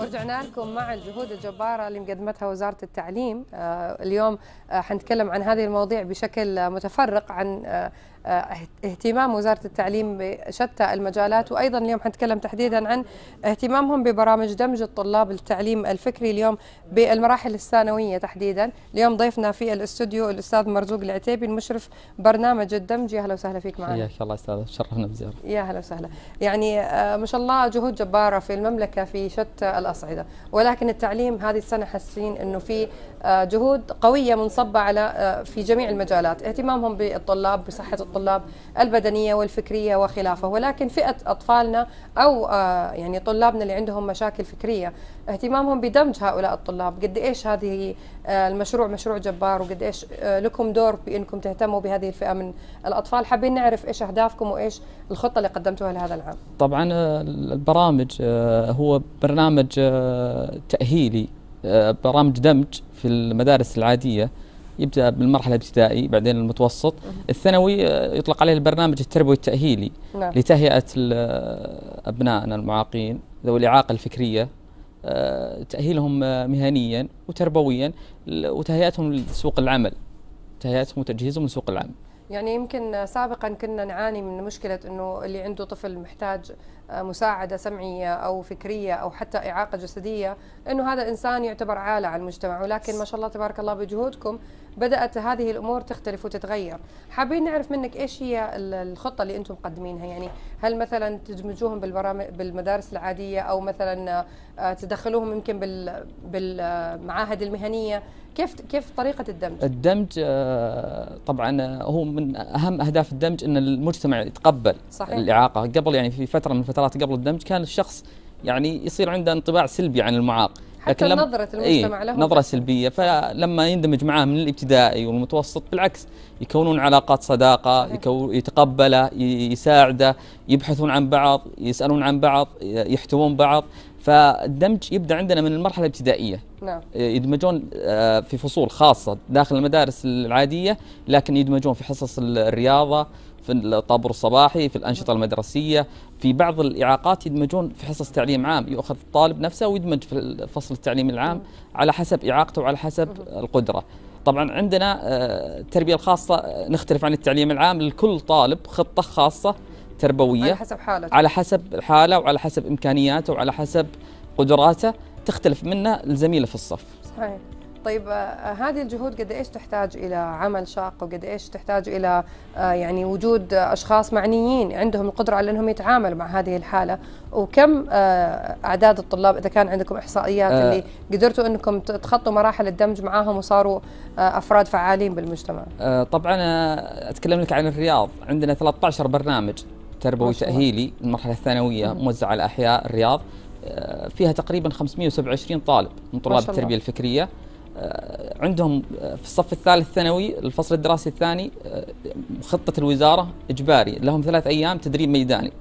ورجعنا لكم مع الجهود الجبارة اللي مقدمتها وزارة التعليم آه، اليوم آه، حنتكلم عن هذه المواضيع بشكل متفرق عن آه، آه، اهتمام وزاره التعليم بشتى المجالات وايضا اليوم حنتكلم تحديدا عن اهتمامهم ببرامج دمج الطلاب التعليم الفكري اليوم بالمراحل الثانويه تحديدا، اليوم ضيفنا في الاستوديو الاستاذ مرزوق العتيبي المشرف برنامج الدمج يا اهلا وسهلا فيك معنا. يا الله استاذ تشرفنا بزياره. يا اهلا وسهلا، يعني آه، ما شاء الله جهود جباره في المملكه في شتى الاصعده، ولكن التعليم هذه السنه حاسين انه في آه، جهود قويه منصبه على في جميع المجالات، اهتمامهم بالطلاب بصحه الطلاب البدنيه والفكريه وخلافه ولكن فئه اطفالنا او آه، يعني طلابنا اللي عندهم مشاكل فكريه اهتمامهم بدمج هؤلاء الطلاب قد ايش هذه آه، المشروع مشروع جبار وقد ايش آه، لكم دور بانكم تهتموا بهذه الفئه من الاطفال حابين نعرف ايش اهدافكم وايش الخطه اللي قدمتوها لهذا العام طبعا البرامج هو برنامج تاهيلي برامج دمج في المدارس العاديه يبدا بالمرحله الابتدائي بعدين المتوسط الثانوي آه، يطلق عليه البرنامج التربوي التاهيلي نعم. لتهيئه آه، ابنائنا المعاقين ذوي الاعاقه الفكريه آه، تاهيلهم مهنيا وتربويا وتهيئتهم لسوق العمل تهيئتهم وتجهيزهم لسوق العمل يعني يمكن سابقا كنا نعاني من مشكله انه اللي عنده طفل محتاج آه، مساعده سمعيه او فكريه او حتى اعاقه جسديه انه هذا انسان يعتبر عاله على المجتمع ولكن ما شاء الله تبارك الله بجهودكم بدات هذه الامور تختلف وتتغير حابين نعرف منك ايش هي الخطه اللي انتم مقدمينها يعني هل مثلا تدمجوهم بالبرامج بالمدارس العاديه او مثلا آه، تدخلوهم يمكن بال بالمعاهد المهنيه كيف كيف طريقه الدمج الدمج آه، طبعا آه، هو من اهم اهداف الدمج ان المجتمع يتقبل صحيح. الاعاقه قبل يعني في فتره من الفترات قبل الدمج كان الشخص يعني يصير عنده انطباع سلبي عن المعاق حتى لكن نظرة إيه، المجتمع إيه له نظرة سلبية فلما يندمج معاه من الابتدائي والمتوسط بالعكس يكونون علاقات صداقة يتقبله يساعده يبحثون عن بعض يسألون عن بعض يحتوون بعض فالدمج يبدا عندنا من المرحله الابتدائيه نعم إيه، يدمجون آه، في فصول خاصه داخل المدارس العاديه لكن يدمجون في حصص الرياضه في الطابور الصباحي في الأنشطة المدرسية في بعض الإعاقات يدمجون في حصص تعليم عام يؤخذ الطالب نفسه ويدمج في الفصل التعليم العام على حسب إعاقته وعلى حسب القدرة طبعا عندنا آه، التربية الخاصة آه، نختلف عن التعليم العام لكل طالب خطة خاصة تربوية على حسب حالته على حسب الحالة وعلى حسب إمكانياته وعلى حسب قدراته تختلف منه لزميله في الصف صحيح طيب آه، آه، هذه الجهود قد ايش تحتاج الى عمل شاق وقد ايش تحتاج الى آه، يعني وجود اشخاص معنيين عندهم القدره على انهم يتعاملوا مع هذه الحاله وكم اعداد الطلاب اذا كان عندكم احصائيات آه اللي قدرتوا انكم تخطوا مراحل الدمج معاهم وصاروا افراد فعالين بالمجتمع آه طبعا اتكلم لك عن الرياض عندنا 13 برنامج تربوي تاهيلي المرحله الثانويه موزع على احياء الرياض فيها تقريبا 527 طالب من طلاب التربيه الفكريه آه، عندهم آه، في الصف الثالث الثانوي الفصل الدراسي الثاني آه، خطه الوزاره اجباري لهم ثلاث ايام تدريب ميداني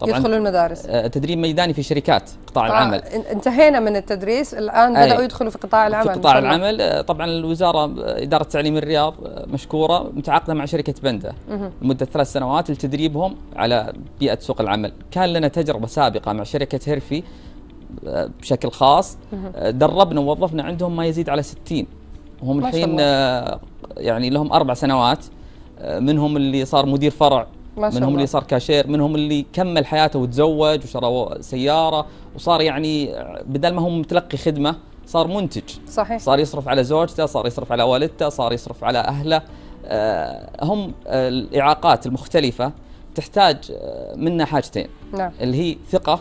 طبعا يدخلوا المدارس تدريب ميداني في شركات قطاع العمل انتهينا من التدريس الان بداوا يدخلوا في قطاع العمل في قطاع العمل طبعا الوزاره اداره تعليم الرياض مشكوره متعاقده مع شركه بندا لمده ثلاث سنوات لتدريبهم على بيئه سوق العمل كان لنا تجربه سابقه مع شركه هيرفي بشكل خاص دربنا ووظفنا عندهم ما يزيد على 60 وهم الحين آه، يعني لهم اربع سنوات آه، منهم اللي صار مدير فرع منهم اللي صار كاشير منهم اللي كمل حياته وتزوج وشرى سياره وصار يعني آه، بدل ما هو متلقي خدمه صار منتج صحيح صار يصرف على زوجته صار يصرف على والدته صار يصرف على اهله هم الاعاقات المختلفه تحتاج منا حاجتين نعم. اللي هي ثقه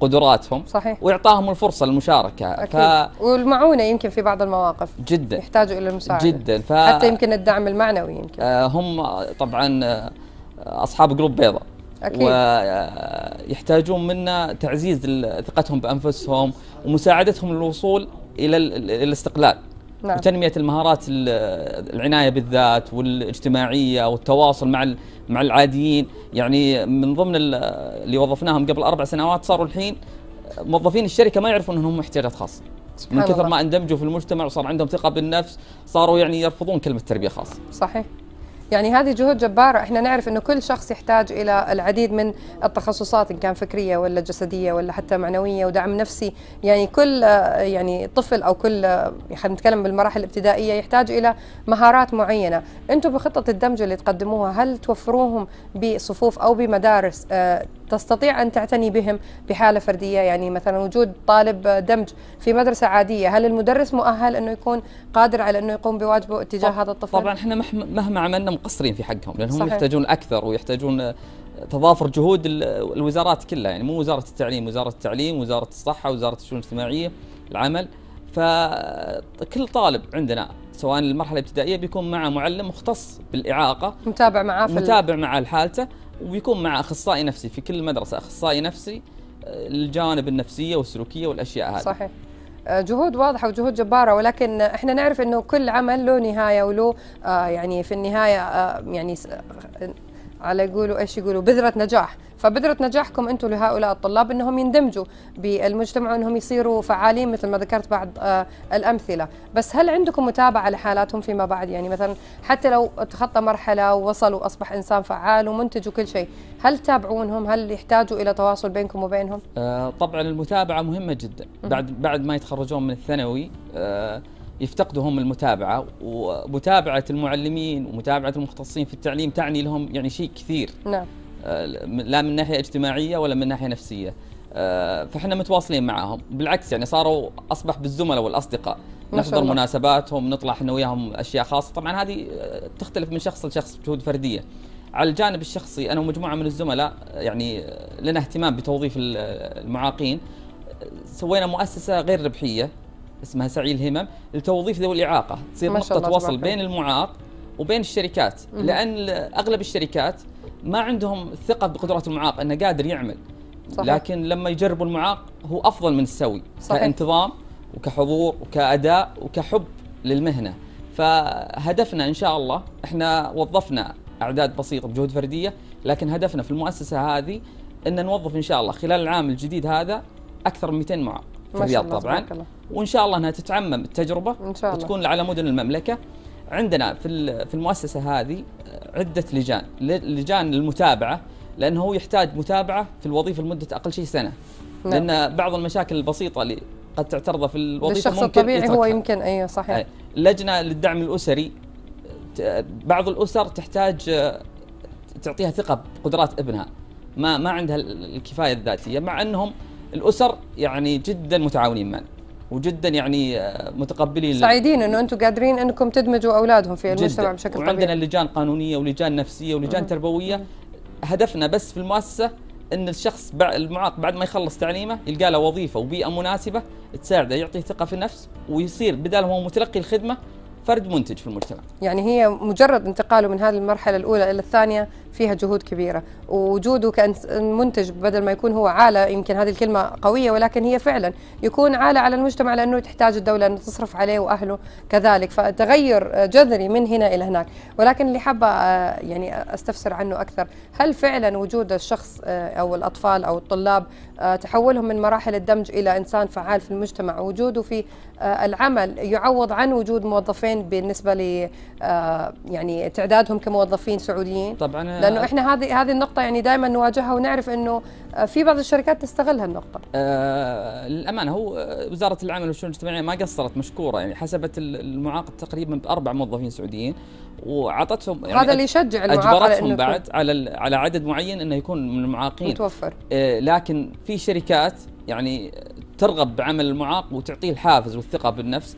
قدراتهم صحيح واعطاهم الفرصه للمشاركه ف... والمعونه يمكن في بعض المواقف جدا يحتاجوا الى المساعده جدا ف... حتى يمكن الدعم المعنوي يمكن آه، هم طبعا آه، اصحاب جروب بيضاء أكيد. ويحتاجون آه، منا تعزيز ثقتهم بانفسهم ومساعدتهم للوصول الى الاستقلال نعم. وتنميه المهارات العنايه بالذات والاجتماعيه والتواصل مع مع العاديين يعني من ضمن اللي وظفناهم قبل اربع سنوات صاروا الحين موظفين الشركه ما يعرفون انهم احتياجات خاصه من كثر ما اندمجوا في المجتمع وصار عندهم ثقه بالنفس صاروا يعني يرفضون كلمه تربيه خاصه صحيح يعني هذه جهود جبارة احنا نعرف انه كل شخص يحتاج الى العديد من التخصصات ان كان فكرية ولا جسدية ولا حتى معنوية ودعم نفسي يعني كل يعني طفل او كل خلينا نتكلم بالمراحل الابتدائية يحتاج الى مهارات معينة انتم بخطة الدمج اللي تقدموها هل توفروهم بصفوف او بمدارس آه، تستطيع أن تعتني بهم بحالة فردية يعني مثلا وجود طالب دمج في مدرسة عادية هل المدرس مؤهل أنه يكون قادر على أنه يقوم بواجبه اتجاه هذا الطفل؟ طبعا احنا مهما عملنا مقصرين في حقهم لأنهم يحتاجون أكثر ويحتاجون تضافر جهود الوزارات كلها يعني مو وزارة التعليم وزارة التعليم وزارة الصحة وزارة الشؤون الاجتماعية العمل فكل طالب عندنا سواء المرحله الابتدائيه بيكون مع معلم مختص بالاعاقه متابع معاه في متابع معاه لحالته ويكون مع اخصائي نفسي في كل مدرسه اخصائي نفسي الجانب آه، النفسيه والسلوكيه والاشياء هذه صحيح آه، جهود واضحة وجهود جبارة ولكن احنا نعرف انه كل عمل له نهاية وله آه، يعني في النهاية يعني على يقولوا ايش يقولوا بذره نجاح فبذره نجاحكم انتم لهؤلاء الطلاب انهم يندمجوا بالمجتمع وانهم يصيروا فعالين مثل ما ذكرت بعض آه الامثله بس هل عندكم متابعه لحالاتهم فيما بعد يعني مثلا حتى لو تخطى مرحله ووصل واصبح انسان فعال ومنتج وكل شيء هل تتابعونهم هل يحتاجوا الى تواصل بينكم وبينهم آه طبعا المتابعه مهمه جدا بعد بعد ما يتخرجون من الثانوي آه يفتقدوا هم المتابعة ومتابعة المعلمين ومتابعة المختصين في التعليم تعني لهم يعني شيء كثير نعم آه، لا من ناحية اجتماعية ولا من ناحية نفسية آه، فاحنا متواصلين معاهم بالعكس يعني صاروا أصبح بالزملاء والأصدقاء نحضر مناسباتهم نطلع احنا وياهم أشياء خاصة طبعا هذه آه، تختلف من شخص لشخص بجهود فردية على الجانب الشخصي أنا ومجموعة من الزملاء يعني لنا اهتمام بتوظيف المعاقين سوينا مؤسسة غير ربحية اسمها سعي الهمم لتوظيف ذوي الاعاقه تصير نقطه وصل بين المعاق وبين الشركات مم. لان اغلب الشركات ما عندهم ثقه بقدرات المعاق انه قادر يعمل صحيح. لكن لما يجربوا المعاق هو افضل من السوي صحيح. كانتظام وكحضور وكاداء وكحب للمهنه فهدفنا ان شاء الله احنا وظفنا اعداد بسيطه بجهود فرديه لكن هدفنا في المؤسسه هذه ان نوظف ان شاء الله خلال العام الجديد هذا اكثر من 200 معاق في الرياض طبعا وان شاء الله انها تتعمم التجربه ان شاء الله وتكون على مدن المملكه عندنا في في المؤسسه هذه عده لجان لجان للمتابعه لانه هو يحتاج متابعه في الوظيفه لمده اقل شيء سنه نعم. لان بعض المشاكل البسيطه اللي قد تعترضه في الوظيفه للشخص ممكن الطبيعي يتركها. هو يمكن ايوه صحيح أي. لجنه للدعم الاسري بعض الاسر تحتاج تعطيها ثقه بقدرات ابنها ما ما عندها الكفايه الذاتيه مع انهم الاسر يعني جدا متعاونين معنا وجدا يعني آه، متقبلين سعيدين انه انتم قادرين انكم تدمجوا اولادهم في المجتمع بشكل طبيعي وعندنا لجان قانونيه ولجان نفسيه ولجان مم. تربويه هدفنا بس في المؤسسه ان الشخص المعاق بعد ما يخلص تعليمه يلقى له وظيفه وبيئه مناسبه تساعده يعطيه ثقه في النفس ويصير بدل ما هو متلقي الخدمه فرد منتج في المجتمع. يعني هي مجرد انتقاله من هذه المرحله الاولى الى الثانيه فيها جهود كبيره ووجوده منتج بدل ما يكون هو عاله يمكن هذه الكلمه قويه ولكن هي فعلا يكون عاله على المجتمع لانه تحتاج الدوله ان تصرف عليه واهله كذلك فتغير جذري من هنا الى هناك ولكن اللي حابه آه، يعني استفسر عنه اكثر هل فعلا وجود الشخص آه، او الاطفال او الطلاب آه، تحولهم من مراحل الدمج الى انسان فعال في المجتمع وجوده في العمل يعوض عن وجود موظفين بالنسبه ل يعني تعدادهم كموظفين سعوديين طبعا لانه احنا هذه هذه النقطه يعني دائما نواجهها ونعرف انه آه، في بعض الشركات تستغل هالنقطه آه، للامانه هو آه، وزاره العمل والشؤون الاجتماعيه ما قصرت مشكوره يعني حسبت المعاقد تقريبا باربع موظفين سعوديين واعطتهم يعني هذا اللي يشجع اجبرتهم بعد على على عدد معين انه يكون من المعاقين متوفر لكن في شركات يعني ترغب بعمل المعاق وتعطيه الحافز والثقه بالنفس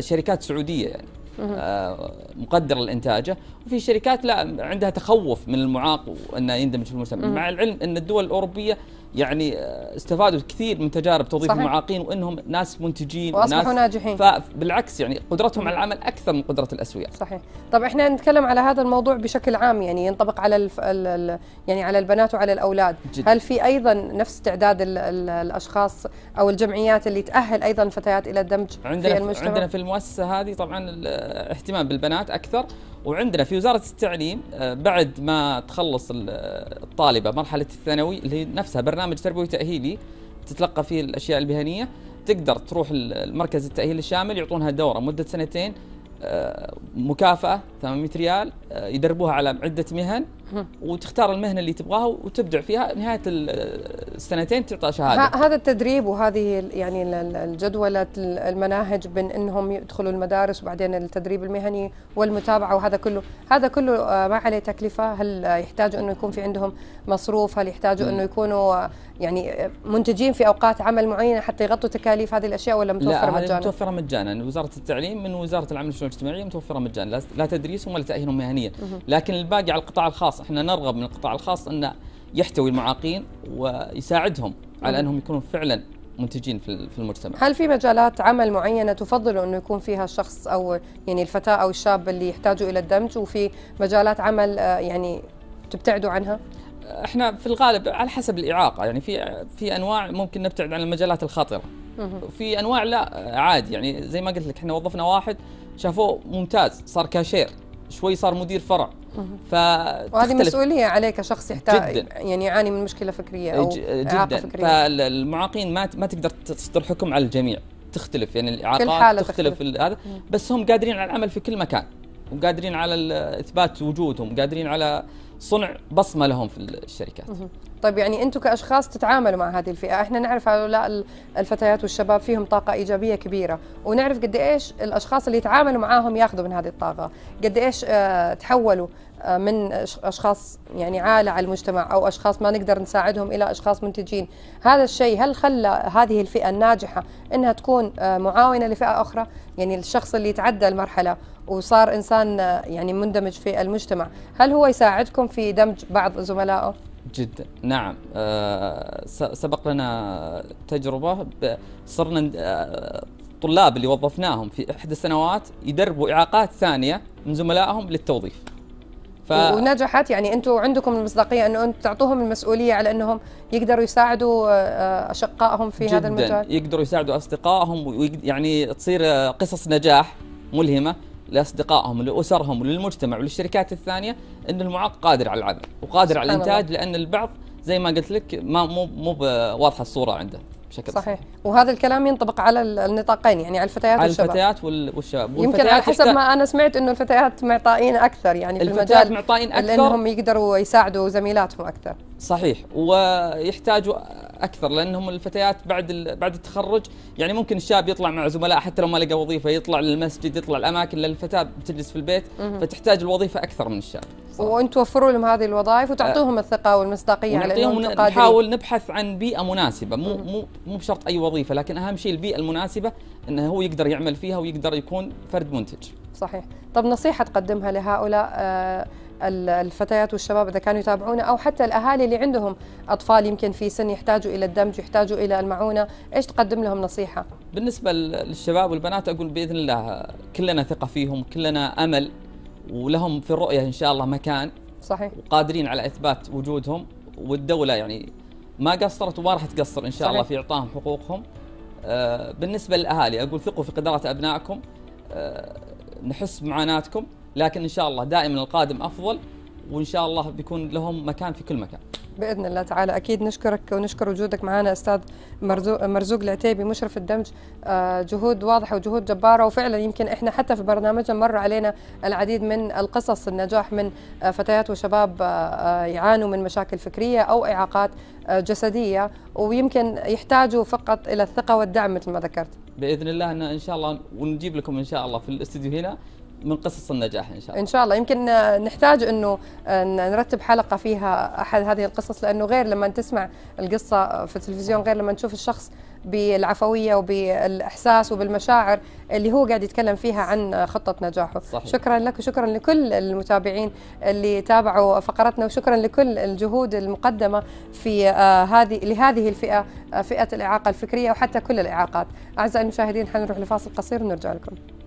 شركات سعوديه يعني آه، مقدر لانتاجه وفي شركات لا عندها تخوف من المعاق وانه يندمج في المجتمع مع العلم ان الدول الاوروبيه يعني استفادوا كثير من تجارب توظيف المعاقين وانهم ناس منتجين واصبحوا وناس ناجحين فبالعكس يعني قدرتهم على العمل اكثر من قدره الاسوياء صحيح طب احنا نتكلم على هذا الموضوع بشكل عام يعني ينطبق على الـ الـ الـ يعني على البنات وعلى الاولاد جد. هل في ايضا نفس تعداد الـ الـ الاشخاص او الجمعيات اللي تاهل ايضا الفتيات الى الدمج عندنا في المجتمع عندنا في المؤسسه هذه طبعا الاهتمام بالبنات اكثر وعندنا في وزاره التعليم آه، بعد ما تخلص الطالبه مرحله الثانوي اللي هي نفسها برنامج تربوي تاهيلي تتلقى فيه الاشياء المهنيه تقدر تروح المركز التاهيل الشامل يعطونها دوره مده سنتين آه، مكافاه 800 ريال آه، يدربوها على عده مهن وتختار المهنه اللي تبغاها وتبدع فيها نهايه السنتين تعطى شهاده هذا التدريب وهذه يعني الجدوله المناهج بين انهم يدخلوا المدارس وبعدين التدريب المهني والمتابعه وهذا كله هذا كله آه، ما عليه تكلفه هل يحتاجوا انه يكون في عندهم مصروف هل يحتاجوا انه يكونوا يعني منتجين في اوقات عمل معينه حتى يغطوا تكاليف هذه الاشياء ولا متوفره مجانا؟ لا متوفره مجانا، وزاره التعليم من وزاره العمل والشؤون الاجتماعيه متوفره مجانا، لا تدريسهم ولا تاهيلهم مهنيا، لكن الباقي على القطاع الخاص، احنا نرغب من القطاع الخاص انه يحتوي المعاقين ويساعدهم على انهم يكونوا فعلا منتجين في المجتمع. هل في مجالات عمل معينه تفضلوا انه يكون فيها الشخص او يعني الفتاه او الشاب اللي يحتاجوا الى الدمج وفي مجالات عمل آه، يعني تبتعدوا عنها؟ احنا في الغالب على حسب الاعاقه يعني في في انواع ممكن نبتعد عن المجالات الخطره في انواع لا عادي يعني زي ما قلت لك احنا وظفنا واحد شافوه ممتاز صار كاشير شوي صار مدير فرع ف وهذه مسؤوليه عليك كشخص يحتاج يعني يعاني من مشكله فكريه او جدا إعاقة فكرية. فالمعاقين ما ما تقدر تصدر حكم على الجميع تختلف يعني الاعاقات تختلف, تختلف. هذا بس هم قادرين على العمل في كل مكان وقادرين على اثبات وجودهم قادرين على صنع بصمه لهم في الشركات. طيب يعني انتم كاشخاص تتعاملوا مع هذه الفئه، احنا نعرف هؤلاء الفتيات والشباب فيهم طاقه ايجابيه كبيره، ونعرف قد ايش الاشخاص اللي يتعاملوا معاهم ياخذوا من هذه الطاقه، قد ايش آه، تحولوا من اشخاص يعني عالة على المجتمع او اشخاص ما نقدر نساعدهم الى اشخاص منتجين هذا الشيء هل خلى هذه الفئه الناجحه انها تكون آه، معاونه لفئه اخرى يعني الشخص اللي تعدى المرحله وصار انسان آه، يعني مندمج في المجتمع هل هو يساعدكم في دمج بعض زملائه جدا نعم آه، سبق لنا تجربه صرنا الطلاب اللي وظفناهم في احدى السنوات يدربوا اعاقات ثانيه من زملائهم للتوظيف ف... ونجحت يعني انتم عندكم المصداقيه انه انتم تعطوهم المسؤوليه على انهم يقدروا يساعدوا آه، اشقائهم في جداً هذا المجال يقدروا يساعدوا اصدقائهم يعني تصير قصص نجاح ملهمه لاصدقائهم ولاسرهم وللمجتمع وللشركات الثانيه ان المعاق قادر على العمل وقادر على الانتاج الله. لان البعض زي ما قلت لك ما مو مو واضحه الصوره عنده بشكل صحيح صحيح. وهذا الكلام ينطبق على النطاقين يعني على الفتيات على والشباب الفتيات والشباب يمكن على حسب ما انا سمعت انه الفتيات معطائين اكثر يعني في المجال الفتيات معطائين اكثر لانهم يقدروا يساعدوا زميلاتهم اكثر صحيح ويحتاجوا اكثر لانهم الفتيات بعد بعد التخرج يعني ممكن الشاب يطلع مع زملاء حتى لو ما لقى وظيفه يطلع للمسجد يطلع الاماكن للفتاه بتجلس في البيت فتحتاج الوظيفه اكثر من الشاب وانتم توفروا لهم هذه الوظائف وتعطوهم أه الثقه والمصداقيه على انهم نحاول نبحث عن بيئه مناسبه مو مو مو بشرط اي وظيفه لكن اهم شيء البيئه المناسبه انه هو يقدر يعمل فيها ويقدر يكون فرد منتج صحيح طب نصيحه تقدمها لهؤلاء أه الفتيات والشباب اذا كانوا يتابعونا او حتى الاهالي اللي عندهم اطفال يمكن في سن يحتاجوا الى الدمج يحتاجوا الى المعونه ايش تقدم لهم نصيحه بالنسبه للشباب والبنات اقول باذن الله كلنا ثقه فيهم كلنا امل ولهم في الرؤيه ان شاء الله مكان صحيح وقادرين على اثبات وجودهم والدوله يعني ما قصرت وما راح تقصر ان شاء صحيح. الله في اعطائهم حقوقهم آه، بالنسبه للاهالي اقول ثقوا في قدرات ابنائكم آه، نحس معاناتكم لكن ان شاء الله دائما القادم افضل وان شاء الله بيكون لهم مكان في كل مكان باذن الله تعالى اكيد نشكرك ونشكر وجودك معنا استاذ مرزوق, مرزوق العتيبي مشرف الدمج آه، جهود واضحه وجهود جباره وفعلا يمكن احنا حتى في برنامجنا مر علينا العديد من القصص النجاح من فتيات وشباب آه، آه، يعانوا من مشاكل فكريه او اعاقات جسديه ويمكن يحتاجوا فقط الى الثقه والدعم مثل ما ذكرت باذن الله ان شاء الله ونجيب لكم ان شاء الله في الاستديو هنا من قصص النجاح ان شاء الله ان شاء الله يمكن نحتاج انه آه، نرتب حلقه فيها احد هذه القصص لانه غير لما تسمع القصه في التلفزيون غير لما تشوف الشخص بالعفويه وبالاحساس وبالمشاعر اللي هو قاعد يتكلم فيها عن خطه نجاحه صحيح. شكرا لك وشكرا لكل المتابعين اللي تابعوا فقرتنا وشكرا لكل الجهود المقدمه في آه، هذه لهذه الفئه آه، فئه الاعاقه الفكريه وحتى كل الاعاقات اعزائي المشاهدين حنروح لفاصل قصير ونرجع لكم